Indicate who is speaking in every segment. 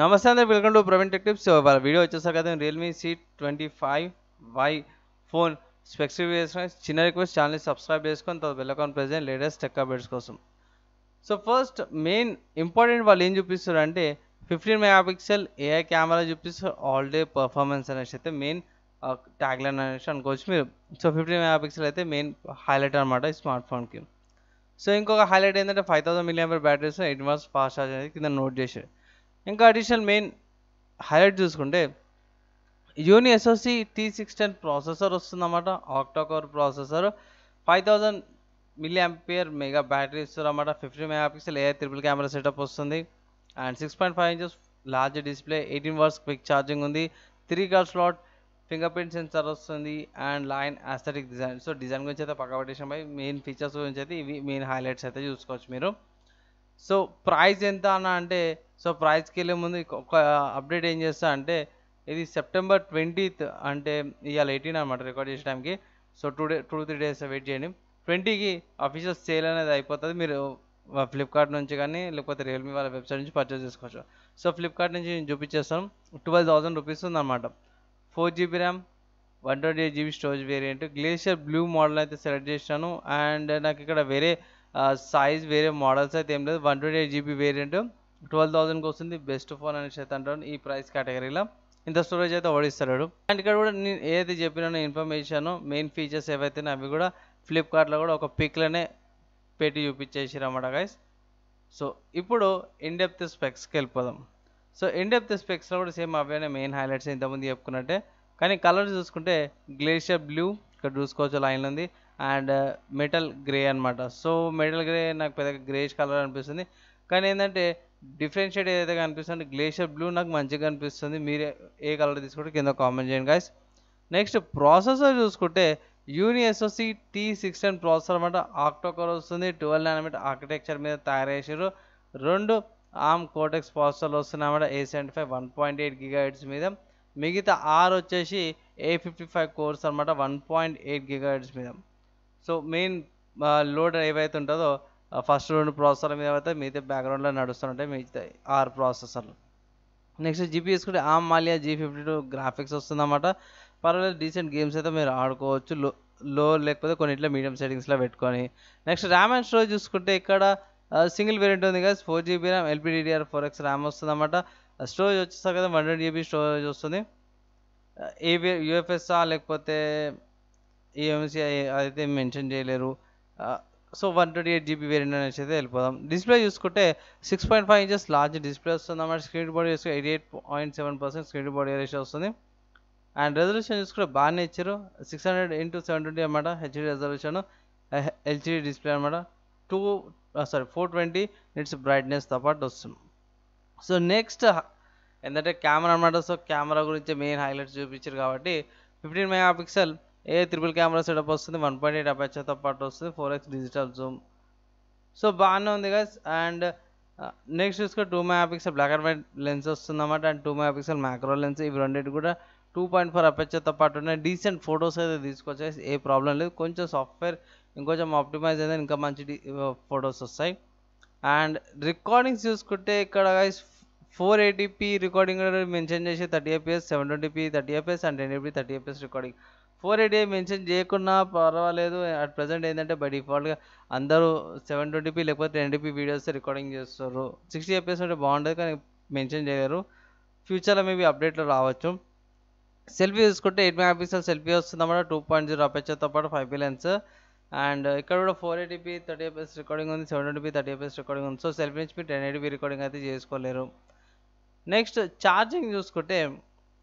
Speaker 1: నమస్తే అందరూ welcome to Praveen టెక్టిప్స్ వాళ్ళ వీడియో వచ్చేసారు కదా Realme C twenty five Y phone specific చిన్న రిక్వెస్ట్ ఛానల్ని సబ్స్క్రైబ్ చేసుకొని తర్వాత వెళ్ళకొని ప్రెజెంట్ లేటెస్ట్ టెక్ అప్డేట్స్ కోసం సో ఫస్ట్ మెయిన్ ఇంపార్టెంట్ వాళ్ళు ఏం చూపిస్తారు అంటే fifteen mega pixel AI camera చూపిస్తారు ఆల్ డే పర్ఫార్మెన్స్ అనేసి అయితే మెయిన్ ట్యాగ్లైన్ అనేసి అనుకోవచ్చు మీరు సో ఫిఫ్టీన్ మెగా పిక్సెల్ అయితే మెయిన్ హైలైట్ అనమాట ఈ స్మార్ట్ ఫోన్కి సో ఇంకొక హైలైట్ ఏంటంటే five thousand million batteries eight months fast charge అనేది కింద నోట్ చేశారు ఇంకా అడిషనల్ మెయిన్ హైలైట్ చూసుకుంటే Unisoc T six ten processor వస్తుందన్నమాట octocore processor five thousand milli ampere mega battery ఇస్తారన్నమాట fifty mega pixel a triple camera setup వస్తుంది and six point five inches large display eighteen watts quick charging ఉంది three card slot finger print sensor వస్తుంది and line aesthetic design so design గురించి అయితే పక్క పట్టేసినపై main features గురించి అయితే ఇవి main highlights అయితే చూసుకోవచ్చు మీరు సో ప్రైస్ ఎంత అన్న అంటే సో ప్రైజ్కి వెళ్ళే ముందు ఒక అప్డేట్ ఏం చేస్తా అంటే ఇది సెప్టెంబర్ ట్వంటీత్ అంటే ఇవాళ ఎయిటీన్ అనమాట రికార్డ్ చేసడానికి so today two three days wait చేయండి ట్వంటీకి అఫీషియల్ సేల్ అనేది అయిపోతుంది మీరు ఫ్లిప్కార్ట్ నుంచి కానీ లేకపోతే రియల్మీ వాళ్ళ వెబ్సైట్ నుంచి పర్చేస్ చేసుకోవచ్చు సో ఫ్లిప్కార్ట్ నుంచి నేను చూపించేస్తాను ట్వెల్వ్ థౌసండ్ రూపీస్ ఉందన్నమాట four GB RAM one twenty eight GB storage variant glacier blue model అయితే సెలెక్ట్ చేశాను అండ్ నాకు ఇక్కడ వేరే సైజ్ వేరే మోడల్స్ అయితే ఏం లేదు one twenty eight GB variant twelve థౌసండ్కి వస్తుంది బెస్ట్ ఫోన్ అనేసి అయితే అంటాడు ఈ ప్రైస్ కేటగిరీలో ఇంత స్టోరేజ్ అయితే ఓడిస్తాడు అండ్ ఇక్కడ కూడా నేను ఏది చెప్పిన ఇన్ఫర్మేషన్ మెయిన్ ఫీచర్స్ ఏవైతే అవి కూడా ఫ్లిప్కార్ట్లో కూడా ఒక పిక్లోనే పెట్టి చూపించేసి అన్నమాట గైస్ సో ఇప్పుడు ఇన్డెప్త్ స్పెక్స్కి వెళ్ళిపోదాం సో ఇన్డెప్త్ స్పెక్స్లో కూడా సేమ్ అవే మెయిన్ హైలైట్స్ ఇంతకుముందు చెప్పుకున్నట్టే కానీ కలర్ చూసుకుంటే గ్లేషియర్ బ్లూ ఇక్కడ చూసుకోవచ్చు లైన్ ఉంది అండ్ మెటల్ గ్రే అనమాట సో మెటల్ గ్రే నాకు పెద్దగా గ్రేష్ కలర్ అనిపిస్తుంది కానీ ఏంటంటే డిఫరెంట్ షేడ్ ఏదైతే కనిపిస్తుంది గ్లేషియర్ బ్లూ నాకు మంచిగా కనిపిస్తుంది మీరు ఏ కలర్ తీసుకుంటే కింద కామెంట్ చేయండి గాయస్ నెక్స్ట్ ప్రాసెసర్ చూసుకుంటే యూనిఎస్ఎస్సి టీ సిక్స్టీన్ ప్రాసెసర్ అనమాట ఆక్టోకర్ వస్తుంది ట్వెల్వ్ నానమీట్ ఆర్కిటెక్చర్ మీద తయారు చేసారు రెండు ఆమ్ కోటెక్స్ ప్రాసెసర్లు వస్తున్నాయి అనమాట A seventy five one point eight gigahertz మీద మిగతా ఆర్ వచ్చేసి ఏ ఫిఫ్టీ ఫైవ్ కోర్స్ అనమాట వన్ పాయింట్ ఎయిట్ గిగాహెడ్స్ మీద సో మెయిన్ లోడర్ ఏవైతే ఉంటుందో ఫస్ట్ రెండు ప్రాసెసర్ మీద అయితే మిగతా బ్యాక్గ్రౌండ్లో నడుస్తుంటే మిగతా ఆరు ప్రాసెసర్లు నెక్స్ట్ జీపీఎస్ కూడా ఆ మాలియా జీ ఫిఫ్టీ టూ గ్రాఫిక్స్ వస్తుందన్నమాట పర్వాలేదు డీసెంట్ గేమ్స్ అయితే మీరు ఆడుకోవచ్చు లో లో లేకపోతే కొన్నిట్లో మీడియం సెట్టింగ్స్లో పెట్టుకొని నెక్స్ట్ ర్యామ్ అండ్ స్టోరేజ్ చూసుకుంటే ఇక్కడ సింగిల్ వేరియంట్ ఉంది కదా four GB RAM LPDDR four X RAM వస్తుంది స్టోరేజ్ వచ్చేసరికి కదా వన్ హండ్రెడ్ జీబీ స్టోరేజ్ వస్తుంది ఏబి యూఎఫ్ఎస్ఆ లేకపోతే ఏఎంసీ అయితే మెన్షన్ చేయలేరు so one twenty eight GB variant అని అయితే వెళ్ళిపోదాం డిస్ప్లే చూసుకుంటే six point five inches large display వస్తుంది అన్నమాట స్క్రీన్ బాడీ చూసుకుంటే eighty eight point seven percent screen body ratio వస్తుంది అండ్ రెజల్యూషన్ చూసుకుంటే బాగానే ఇచ్చారు six hundred into seven twenty అనమాట హెచ్డి రెజల్యూషన్ ఎల్సిడి డిస్ప్లే అనమాట two sorry ah, four twenty nits బ్రైట్నెస్తో పాటు వస్తుంది సో నెక్స్ట్ ah, ఏంటంటే కెమెరా అనమాట సో కెమెరా గురించి మెయిన్ హైలైట్స్ చూపించారు కాబట్టి fifteen mega pixel a triple camera setup వస్తుంది 1.8 అపెర్చర్ తో పాటు వస్తుంది 4x డిజిటల్ Zoom సో బా అన్న ఉంది గైస్ అండ్ నెక్స్ట్ ఇస్కో 2 megapixel black and white lens వస్తుంది అన్నమాట అండ్ 2 మెగాపిక్స్ మ్యాక్రో లెన్స్ ఇవి రెండిటి కూడా 2.4 అపెర్చర్ తో పాటునే డీసెంట్ ఫోటోస్ అయితే తీసుకోచేస్ ఏ ప్రాబ్లమ్ లేదు కొంచెం సాఫ్ట్‌వేర్ ఇంకొంచెం ఆప్టిమైజ్ అయినా ఇంకా మంచి ఫోటోస్ వస్తాయి అండ్ రికార్డింగ్స్ యూస్ కుంటే ఇక్కడ గైస్ 480p రికార్డింగ్ కూడా మెన్షన్ చేసి 30 fps 720p 30 fps and 1080p 30 fps recording four eighty mention చేయకున్నా పర్వాలేదు అట్ ప్రజెంట్ ఏంటంటే బై డిఫాల్ట్గా అందరూ సెవెన్ ట్వంటీపీ లేకపోతే ఎన్డీపీ వీడియోస్ రికార్డింగ్ చేస్తారు సిక్స్టీ ఎపిఎస్ అంటే బాగుంటుంది కానీ మెన్షన్ చేయలేరు ఫ్యూచర్లో మేబీ అప్డేట్లో రావచ్చు సెల్ఫీ చూసుకుంటే ఎయిట్ మెగా పిక్సెల్ సెల్ఫీ వస్తుందన్నమాట టూ పాయింట్ జీరో అపెచ్చర్తో పాటు ఫైవ్ లెన్స్ అండ్ ఇక్కడ కూడా four eighty p thirty fps recording ఉంది seven twenty p thirty fps recording ఉంది సో సెల్ఫీ నుంచి టెన్ ఎయిటీపీ రికార్డింగ్ అయితే చేసుకోలేరు నెక్స్ట్ ఛార్జింగ్ చూసుకుంటే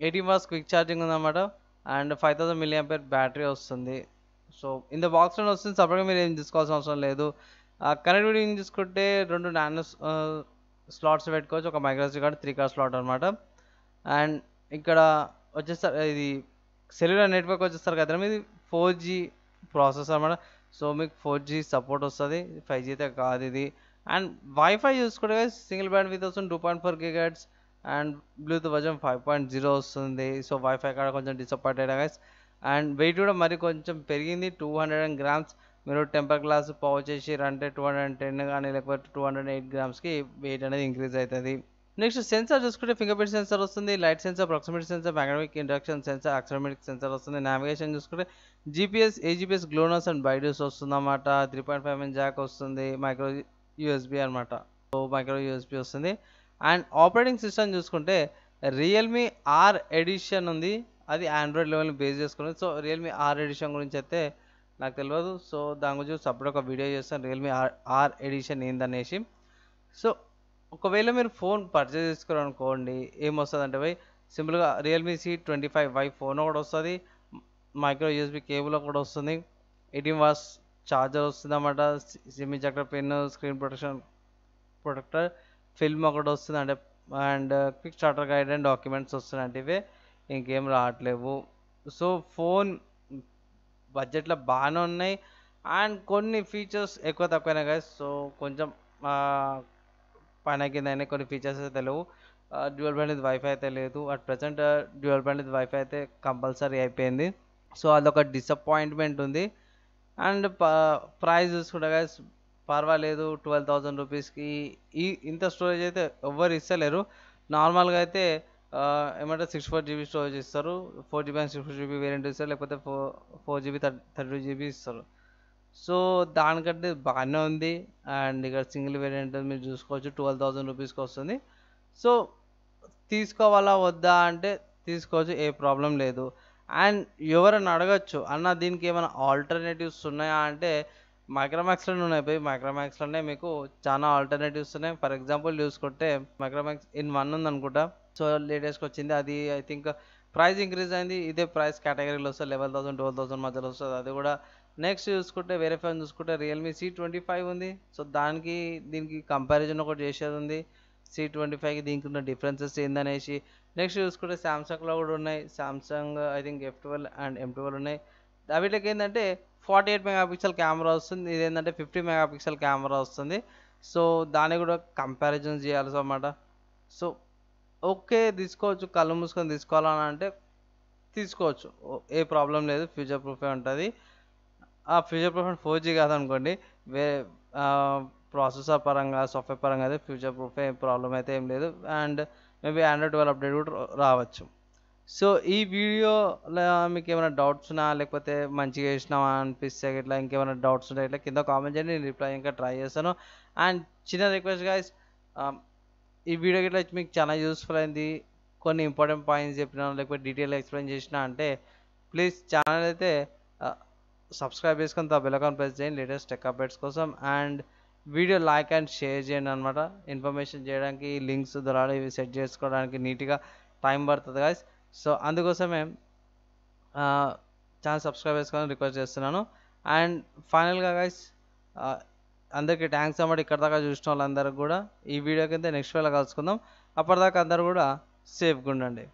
Speaker 1: ఎయిటీ వాస్ క్విక్ ఛార్జింగ్ ఉందన్నమాట and five thousand million per battery వస్తుంది సో ఇంత బాక్స్ వస్తుంది సపరేట్గా మీరు ఏం తీసుకోవాల్సిన అవసరం లేదు కనెక్టివిటీ తీసుకుంటే రెండు నానో స్లాట్స్ పెట్టుకోవచ్చు ఒక microSD card three card slot అనమాట అండ్ ఇక్కడ వచ్చేసరి ఇది సెల్యులర్ నెట్వర్క్ వచ్చేసరికి అయితే ఇది ఫోర్ జీ ప్రాసెస్ అనమాట సో మీకు ఫోర్ జీ సపోర్ట్ వస్తుంది ఫైవ్ జీ అయితే కాదు ఇది అండ్ వైఫై చూసుకుంటే సింగిల్ బ్యాండ్ విత్ వస్తుంది two point four gigahertz and Bluetooth version five point zero వస్తుంది సో వైఫై కాడ కొంచెం డిసప్పాయింటెడ్ గైస్ అండ్ వెయిట్ కూడా మరి కొంచెం పెరిగింది టూ హండ్రెడ్ అండ్ గ్రామ్స్ మీరు టెంపర్ గ్లాస్ పావు చేసి అంటే టూ హండ్రెడ్ అండ్ టెన్ కానీ లేకపోతే టూ హండ్రెడ్ ఎయిట్ గ్రామ్స్కి వెయిట్ అనేది ఇంక్రీజ్ అవుతుంది నెక్స్ట్ సెన్సార్ చూసుకుంటే ఫింగర్ ప్రింట్ సెన్సార్ వస్తుంది light sensor proximity sensor magnetic induction sensor accelerometer sensor వస్తుంది నావిగేషన్ చూసుకుంటే GPS AGPS GLONASS and BeiDou వస్తుందన్నమాట three point five M jack వస్తుంది మైక్రో యూఎస్బీ అనమాట సో మైక్రో యూఎస్బీ వస్తుంది and operating system చూసుకుంటే Realme R edition ఉంది అది Android లెవెల్ని బేస్ చేసుకుని సో రియల్మీ ఆర్ ఎడిషన్ గురించి అయితే నాకు తెలియదు సో దాని గురించి సపరేట్ ఒక వీడియో చేస్తాను రియల్మీ ఆర్ ఆర్ ఎడిషన్ ఏందనేసి సో ఒకవేళ మీరు ఫోన్ పర్చేస్ ఏమొస్తుంది ఏమొస్తుందంటే భయ్ సింపుల్గా Realme C twenty five Y phone కూడా వస్తుంది మైక్రో యూఎస్బీ కేబుల్ కూడా వస్తుంది ఎయిటీన్ వాస్ ఛార్జర్ వస్తుంది అన్నమాట SIM ejector pin screen protection protector film ఒకటి వస్తుంది అంటే and quick starter guide and documents ఇవే ఇంకేం రావట్లేవు సో ఫోన్ బడ్జెట్లో బాగానే ఉన్నాయి అండ్ కొన్ని ఫీచర్స్ ఎక్కువ తక్కువైనా కదా సో కొంచెం పైన కింద కొన్ని ఫీచర్స్ అయితే లేవు డ్యూయల్ బ్యాండ్ వైఫై అయితే లేదు at present dual band WiFi అయితే కంపల్సరీ అయిపోయింది సో అదొక డిసప్పాయింట్మెంట్ ఉంది అండ్ కూడా చూసుకుంటే పర్వాలేదు ట్వెల్వ్ థౌజండ్ రూపీస్కి ఈ ఇంత స్టోరేజ్ అయితే ఎవ్వరు ఇస్తలేరు నార్మల్గా అయితే ఏమంటే సిక్స్ ఫోర్ జీబీ స్టోరేజ్ ఇస్తారు four GB and six GB variant ఇస్తారు లేకపోతే four four GB thirty thirty GB ఇస్తారు సో దానికంటే బాగానే ఉంది అండ్ ఇక్కడ సింగిల్ వేరియంట్ మీరు చూసుకోవచ్చు ట్వెల్వ్ థౌజండ్ రూపీస్కి వస్తుంది సో తీసుకోవాలా వద్దా అంటే తీసుకోవచ్చు ఏ ప్రాబ్లం లేదు అండ్ ఎవరైనా అడగచ్చు అన్న దీనికి ఏమైనా ఆల్టర్నేటివ్స్ ఉన్నాయా అంటే మైక్రోమాక్స్లోనే ఉన్నాయి పోయి మైక్రోమాక్స్లోనే మీకు చాలా ఆల్టర్నేటివ్స్ ఉన్నాయి ఫర్ ఎగ్జాంపుల్ చూసుకుంటే మైక్రోమాక్స్ ఇన్ వన్ ఉంది అనుకుంటా సో లేటెస్ట్గా వచ్చింది అది ఐ థింక్ ప్రైస్ ఇంక్రీజ్ అయింది ఇదే ప్రైస్ కేటగిరీలో వస్తుంది లెవెన్ థౌసండ్ ట్వెల్వ్ థౌసండ్ మధ్యలో వస్తుంది అది కూడా నెక్స్ట్ చూసుకుంటే వేరే ఫోన్ చూసుకుంటే రియల్మీ సి ట్వంటీ ఫైవ్ ఉంది సో దానికి దీనికి కంపారిజన్ ఒకటి చేసేది ఉంది సి ట్వంటీ ఫైవ్కి దీనికి ఉన్న డిఫరెన్సెస్ ఏందనేసి నెక్స్ట్ చూసుకుంటే శాంసంగ్లో కూడా ఉన్నాయి Samsung I think F twelve and M twelve ఉన్నాయి వీటికి ఏంటంటే forty eight megapixel camera వస్తుంది ఇది ఏంటంటే ఫిఫ్టీ మెగా పిక్సెల్ కెమెరా వస్తుంది సో దాన్ని కూడా కంపారిజన్ చేయాల్సి అన్నమాట సో ఓకే తీసుకోవచ్చు కళ్ళు మూసుకొని తీసుకోవాలని అంటే తీసుకోవచ్చు ఏ ప్రాబ్లం లేదు ఫ్యూచర్ ప్రూఫే ఉంటుంది ఆ ఫ్యూచర్ ప్రూఫ్ అంటే ఫోర్ జీ కాదనుకోండి వే ప్రాసెసర్ పరంగా సాఫ్ట్వేర్ పరంగా అయితే ఫ్యూచర్ ప్రూఫ్ ఏం ప్రాబ్లం అయితే ఏం లేదు and maybe Android twelve update కూడా రావచ్చు సో ఈ వీడియోలో మీకు ఏమైనా డౌట్స్ ఉన్నా లేకపోతే మంచిగా చేసినావా అనిపిస్తే ఇట్లా ఇంకేమైనా డౌట్స్ ఉంటాయి ఇట్లా కింద కామెంట్ చేయండి నేను రిప్లై ఇంకా ట్రై చేస్తాను అండ్ చిన్న రిక్వెస్ట్ గైస్ ఈ వీడియో ఇట్లా మీకు చాలా యూస్ఫుల్ అయింది కొన్ని ఇంపార్టెంట్ పాయింట్స్ చెప్పినా లేకపోతే డీటెయిల్ ఎక్స్ప్లెయిన్ చేసినా అంటే ప్లీజ్ ఛానల్ అయితే సబ్స్క్రైబ్ చేసుకొని తా బెల్కాన్ ప్రెస్ చేయండి లేటెస్ట్ టెక్ అప్డేట్స్ కోసం and video like and share చేయండి అనమాట ఇన్ఫర్మేషన్ చేయడానికి లింక్స్ ద్వారా ఇవి సెట్ చేసుకోవడానికి నీట్గా టైం పడుతుంది గాయస్ సో అందుకోసమే ఛానల్ సబ్స్క్రైబ్ చేసుకోవాలని రిక్వెస్ట్ చేస్తున్నాను అండ్ ఫైనల్గా గైస్ అందరికీ థ్యాంక్స్ అన్నమాట ఇక్కడ దాకా చూసిన వాళ్ళందరికీ కూడా ఈ వీడియో కింద నెక్స్ట్ వేళ కలుసుకుందాం అప్పటిదాకా అందరు కూడా సేఫ్గా ఉండండి